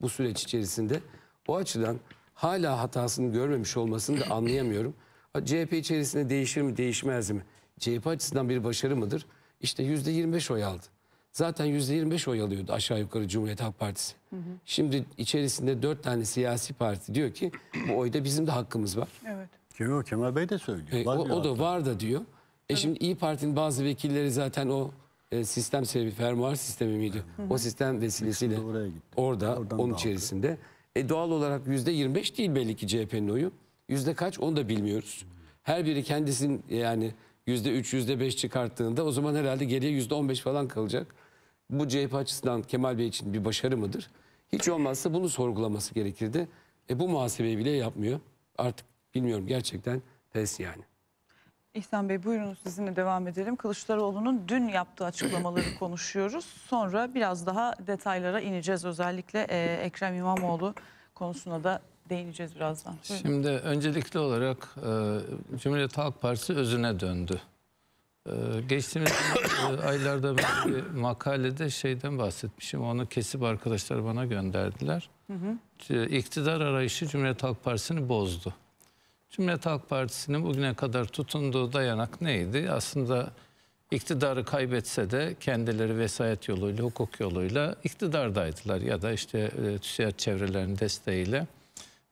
bu süreç içerisinde. O açıdan hala hatasını görmemiş olmasını da anlayamıyorum. CHP içerisinde değişir mi değişmez mi? CHP açısından bir başarı mıdır? İşte %25 oy aldı. Zaten %25 oy alıyordu aşağı yukarı Cumhuriyet Halk Partisi. Hı hı. Şimdi içerisinde dört tane siyasi parti diyor ki bu oyda bizim de hakkımız var. Evet. Kim Kemal Bey de söylüyor. E, o, o da var da diyor. E evet. şimdi İyi Parti'nin bazı vekilleri zaten o e, sistem sebebi fermuar sistemi miydi? o sistem vesilesiyle orada Oradan onun içerisinde. E, doğal olarak yüzde 25 değil belli ki CHP'nin oyu. Yüzde kaç onu da bilmiyoruz. Her biri kendisinin yani yüzde 3 yüzde 5 çıkarttığında o zaman herhalde geriye yüzde 15 falan kalacak. Bu CHP açısından Kemal Bey için bir başarı mıdır? Hiç olmazsa bunu sorgulaması gerekirdi. E bu muhasebeyi bile yapmıyor. Artık bilmiyorum gerçekten pes yani. İhsan Bey buyurunuz sizinle devam edelim. Kılıçdaroğlu'nun dün yaptığı açıklamaları konuşuyoruz. Sonra biraz daha detaylara ineceğiz. Özellikle e, Ekrem İmamoğlu konusuna da değineceğiz birazdan. Buyurun. Şimdi öncelikli olarak e, Cumhuriyet Halk Partisi özüne döndü. E, geçtiğimiz e, aylarda bir makalede şeyden bahsetmişim. Onu kesip arkadaşlar bana gönderdiler. Hı hı. E, iktidar arayışı Cumhuriyet Halk Partisi'ni bozdu. Cumhuriyet Halk Partisi'nin bugüne kadar tutunduğu dayanak neydi? Aslında iktidarı kaybetse de kendileri vesayet yoluyla, hukuk yoluyla iktidardaydılar ya da işte e, TÜSİAD çevrelerinin desteğiyle.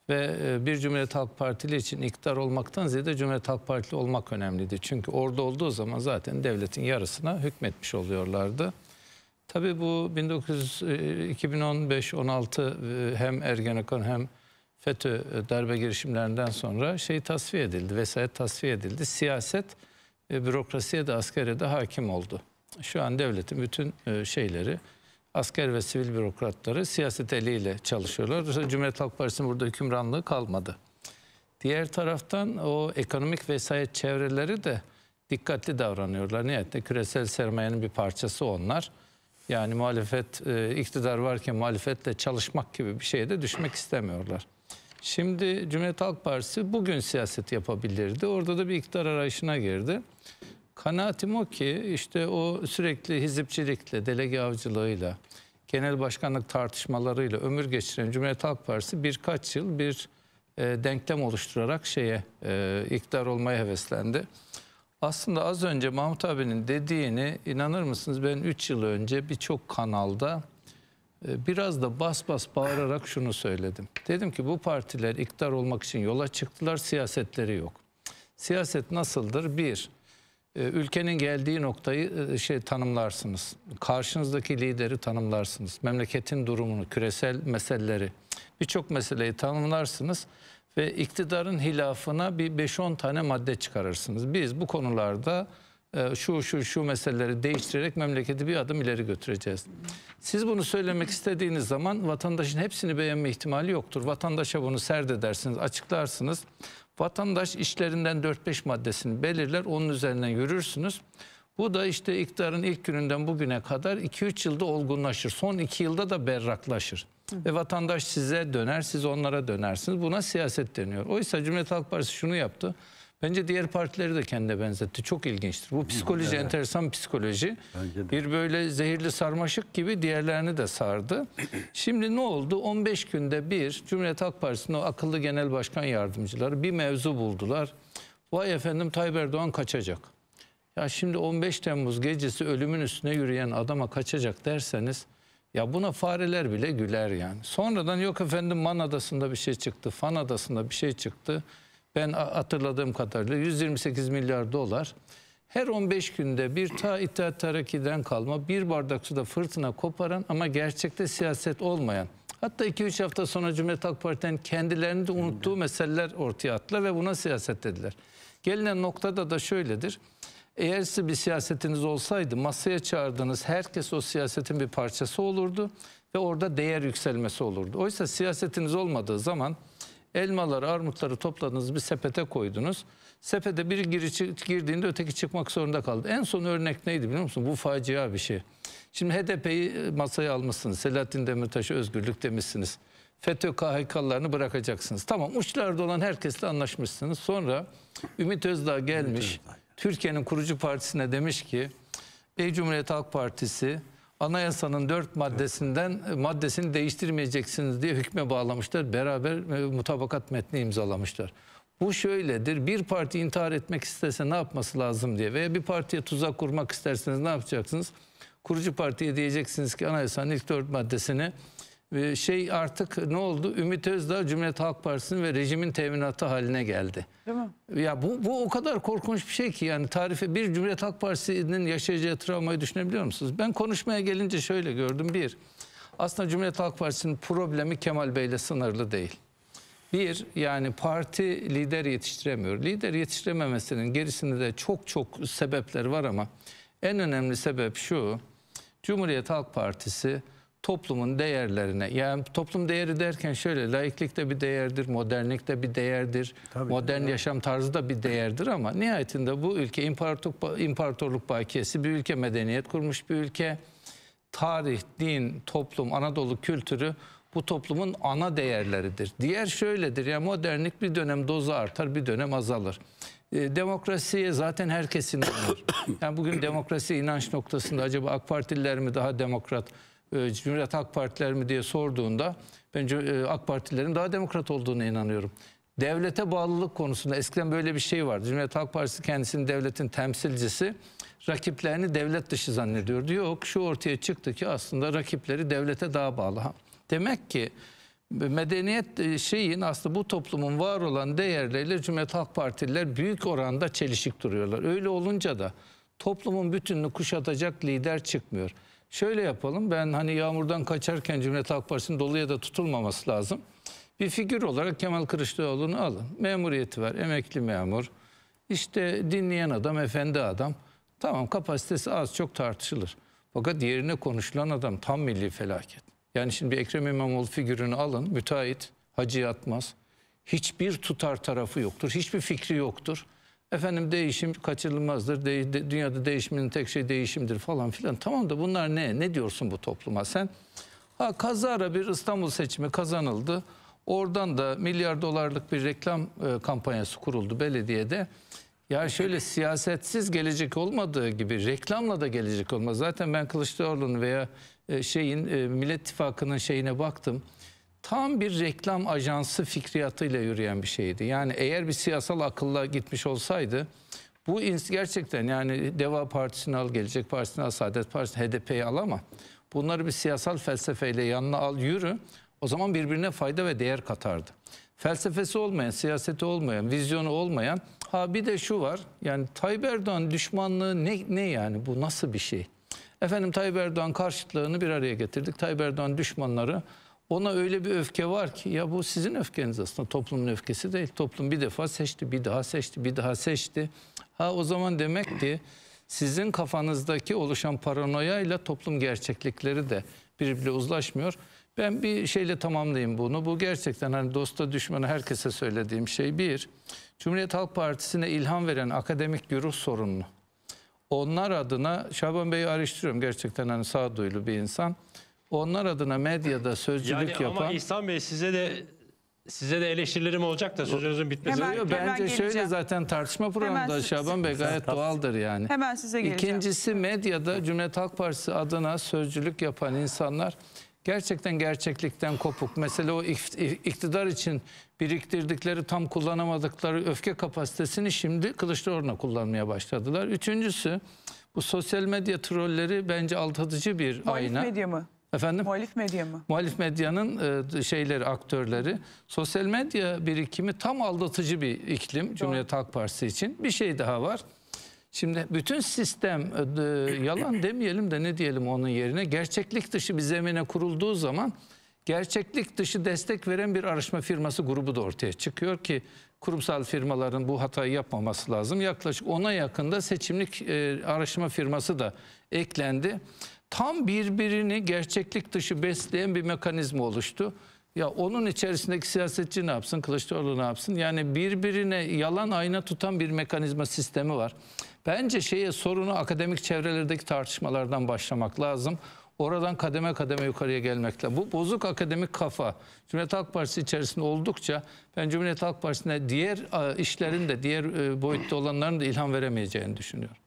Ve e, bir Cumhuriyet Halk Partili için iktidar olmaktan ziyade Cumhuriyet Halk Partili olmak önemliydi. Çünkü orada olduğu zaman zaten devletin yarısına hükmetmiş oluyorlardı. Tabii bu 1900, 2015-16 e, e, hem Ergenekon hem FETÖ e, darbe girişimlerinden sonra şey tasfiye edildi, vesayet tasfiye edildi. Siyaset e, bürokrasiye de askere de hakim oldu. Şu an devletin bütün e, şeyleri asker ve sivil bürokratları siyaset eliyle çalışıyorlar. Cumhuriyet Halk Partisi'nin burada hükümranlığı kalmadı. Diğer taraftan o ekonomik vesayet çevreleri de dikkatli davranıyorlar. Nihayette küresel sermayenin bir parçası onlar. Yani muhalefet, e, iktidar varken muhalefetle çalışmak gibi bir şeye de düşmek istemiyorlar. Şimdi Cumhuriyet Halk Partisi bugün siyaset yapabilirdi. Orada da bir iktidar arayışına girdi. Kanaatim o ki işte o sürekli hizipçilikle, delege avcılığıyla, genel başkanlık tartışmalarıyla ömür geçiren Cumhuriyet Halk Partisi birkaç yıl bir e, denklem oluşturarak şeye e, iktidar olmaya heveslendi. Aslında az önce Mahmut abinin dediğini inanır mısınız ben 3 yıl önce birçok kanalda ee, biraz da bas bas bağırarak şunu söyledim. Dedim ki bu partiler iktidar olmak için yola çıktılar, siyasetleri yok. Siyaset nasıldır? Bir, e, ülkenin geldiği noktayı e, şey tanımlarsınız. Karşınızdaki lideri tanımlarsınız. Memleketin durumunu, küresel meseleleri, birçok meseleyi tanımlarsınız ve iktidarın hilafına bir 5-10 tane madde çıkarırsınız. Biz bu konularda e, şu şu şu meseleleri değiştirerek memleketi bir adım ileri götüreceğiz. Siz bunu söylemek istediğiniz zaman vatandaşın hepsini beğenme ihtimali yoktur. Vatandaşa bunu serdedersiniz, açıklarsınız. Vatandaş işlerinden 4-5 maddesini belirler, onun üzerinden yürürsünüz. Bu da işte iktidarın ilk gününden bugüne kadar 2-3 yılda olgunlaşır. Son 2 yılda da berraklaşır. Ve vatandaş size döner, siz onlara dönersiniz. Buna siyaset deniyor. Oysa Cumhuriyet Halk Partisi şunu yaptı. Bence diğer partileri de kendine benzetti. Çok ilginçtir. Bu psikoloji evet. enteresan psikoloji. Bir böyle zehirli sarmaşık gibi diğerlerini de sardı. Şimdi ne oldu? 15 günde bir Cumhuriyet Halk Partisi'nin o akıllı genel başkan yardımcıları bir mevzu buldular. Vay efendim Tayyip Erdoğan kaçacak. Ya şimdi 15 Temmuz gecesi ölümün üstüne yürüyen adama kaçacak derseniz ya buna fareler bile güler yani. Sonradan yok efendim Man Adası'nda bir şey çıktı, Fan Adası'nda bir şey çıktı ben hatırladığım kadarıyla 128 milyar dolar. Her 15 günde bir ta İttihat tarakiden kalma bir bardak suda fırtına koparan ama gerçekte siyaset olmayan. Hatta 2-3 hafta sonra Cumhuriyet Halk Parti'nin kendilerini de unuttuğu meseleler ortaya attılar ve buna siyaset dediler. Gelinen noktada da şöyledir. Eğer siz bir siyasetiniz olsaydı masaya çağırdığınız herkes o siyasetin bir parçası olurdu ve orada değer yükselmesi olurdu. Oysa siyasetiniz olmadığı zaman elmaları, armutları topladınız bir sepete koydunuz. Sepete biri giri, girdiğinde öteki çıkmak zorunda kaldı. En son örnek neydi biliyor musun? Bu facia bir şey. Şimdi HDP'yi e, masaya almışsınız. Selahattin Demirtaşı özgürlük demişsiniz. FETÖ kahikalarını bırakacaksınız. Tamam uçlarda olan herkesle anlaşmışsınız. Sonra Ümit Özdağ gelmiş. Türkiye'nin kurucu partisine demiş ki Bey Cumhuriyet Halk Partisi anayasanın dört maddesinden e, maddesini değiştirmeyeceksiniz diye hükme bağlamışlar. Beraber e, mutabakat metni imzalamışlar. Bu şöyledir. Bir parti intihar etmek istese ne yapması lazım diye veya bir partiye tuzak kurmak isterseniz ne yapacaksınız? Kurucu partiye diyeceksiniz ki anayasanın ilk dört maddesini şey artık ne oldu? Ümit Özdağ Cumhuriyet Halk Partisi'nin ve rejimin teminatı haline geldi. Değil mi? Ya bu, bu o kadar korkunç bir şey ki yani tarifi bir Cumhuriyet Halk Partisi'nin yaşayacağı travmayı düşünebiliyor musunuz? Ben konuşmaya gelince şöyle gördüm. Bir, aslında Cumhuriyet Halk Partisi'nin problemi Kemal Bey'le sınırlı değil. Bir, yani parti lider yetiştiremiyor. Lider yetiştirememesinin gerisinde de çok çok sebepler var ama en önemli sebep şu. Cumhuriyet Halk Partisi toplumun değerlerine yani toplum değeri derken şöyle laiklik de bir değerdir, modernlik de bir değerdir, Tabii, modern yani. yaşam tarzı da bir değerdir ama nihayetinde bu ülke imparatorluk, imparatorluk bakiyesi bir ülke medeniyet kurmuş bir ülke. Tarih, din, toplum, Anadolu kültürü bu toplumun ana değerleridir. Diğer şöyledir ya modernlik bir dönem dozu artar bir dönem azalır. E, demokrasiye zaten herkes inanır. Yani bugün demokrasi inanç noktasında acaba AK Partililer mi daha demokrat, e, Cumhuriyet Halk Partiler mi diye sorduğunda bence e, AK Partilerin daha demokrat olduğuna inanıyorum. Devlete bağlılık konusunda eskiden böyle bir şey vardı. Cumhuriyet Halk Partisi kendisini devletin temsilcisi rakiplerini devlet dışı zannediyordu. Yok şu ortaya çıktı ki aslında rakipleri devlete daha bağlı. Demek ki medeniyet e, şeyin aslında bu toplumun var olan değerleriyle Cumhuriyet Halk Partililer büyük oranda çelişik duruyorlar. Öyle olunca da toplumun bütününü kuşatacak lider çıkmıyor. Şöyle yapalım ben hani yağmurdan kaçarken Cumhuriyet Halk Partisi'nin doluya da tutulmaması lazım. Bir figür olarak Kemal Kılıçdaroğlu'nu alın. Memuriyeti var, emekli memur. İşte dinleyen adam, efendi adam. Tamam kapasitesi az çok tartışılır. Fakat diğerine konuşulan adam tam milli felaket. Yani şimdi bir Ekrem İmamoğlu figürünü alın, müteahhit, hacı yatmaz. Hiçbir tutar tarafı yoktur, hiçbir fikri yoktur. Efendim değişim kaçırılmazdır. De, de, dünyada değişimin tek şey değişimdir falan filan. Tamam da bunlar ne? Ne diyorsun bu topluma sen? Ha kazara bir İstanbul seçimi kazanıldı. Oradan da milyar dolarlık bir reklam e, kampanyası kuruldu belediyede. Ya şöyle siyasetsiz gelecek olmadığı gibi reklamla da gelecek olmaz. Zaten ben Kılıçdaroğlu'nun veya e, şeyin e, Millet İttifakı'nın şeyine baktım tam bir reklam ajansı fikriyatıyla yürüyen bir şeydi. Yani eğer bir siyasal akılla gitmiş olsaydı bu gerçekten yani Deva Partisi'ni al, Gelecek Partisi'ni al, Saadet Partisi, HDP'yi al ama bunları bir siyasal felsefeyle yanına al yürü o zaman birbirine fayda ve değer katardı. Felsefesi olmayan, siyaseti olmayan, vizyonu olmayan ha bir de şu var yani Tayyip Erdoğan düşmanlığı ne, ne yani bu nasıl bir şey? Efendim Tayyip Erdoğan karşıtlığını bir araya getirdik. Tayyip Erdoğan düşmanları ona öyle bir öfke var ki ya bu sizin öfkeniz aslında toplumun öfkesi değil. Toplum bir defa seçti, bir daha seçti, bir daha seçti. Ha o zaman demek ki sizin kafanızdaki oluşan paranoya ile toplum gerçeklikleri de birbiriyle uzlaşmıyor. Ben bir şeyle tamamlayayım bunu. Bu gerçekten hani dosta düşmanı herkese söylediğim şey bir. Cumhuriyet Halk Partisi'ne ilham veren akademik güruh sorunlu. Onlar adına Şaban Bey'i araştırıyorum gerçekten hani sağduyulu bir insan onlar adına medyada sözcülük yani yapan... Ama İhsan Bey size de size de eleştirilerim olacak da sözünüzün bitmesi. Hemen, Yok, hemen bence geleceğim. şöyle zaten tartışma programında hemen, Şaban Bey gayet doğaldır yani. Hemen size geleceğim. İkincisi medyada Cumhuriyet Halk Partisi adına sözcülük yapan insanlar gerçekten gerçeklikten kopuk. Mesela o iktidar için biriktirdikleri tam kullanamadıkları öfke kapasitesini şimdi Kılıçdaroğlu'na kullanmaya başladılar. Üçüncüsü bu sosyal medya trolleri bence aldatıcı bir Muhalif ayna. medya mı? Efendim? Muhalif medya mı? Muhalif medyanın e, şeyleri, aktörleri. Sosyal medya birikimi tam aldatıcı bir iklim Doğru. Cumhuriyet Halk Partisi için. Bir şey daha var. Şimdi bütün sistem e, yalan demeyelim de ne diyelim onun yerine gerçeklik dışı bir zemine kurulduğu zaman gerçeklik dışı destek veren bir araştırma firması grubu da ortaya çıkıyor ki kurumsal firmaların bu hatayı yapmaması lazım. Yaklaşık ona yakında seçimlik e, araştırma firması da eklendi tam birbirini gerçeklik dışı besleyen bir mekanizma oluştu. Ya onun içerisindeki siyasetçi ne yapsın, Kılıçdaroğlu ne yapsın? Yani birbirine yalan ayna tutan bir mekanizma sistemi var. Bence şeye sorunu akademik çevrelerdeki tartışmalardan başlamak lazım. Oradan kademe kademe yukarıya gelmekle. Bu bozuk akademik kafa Cumhuriyet Halk Partisi içerisinde oldukça ben Cumhuriyet Halk Partisi'ne diğer e, işlerin de diğer e, boyutta olanların da ilham veremeyeceğini düşünüyorum.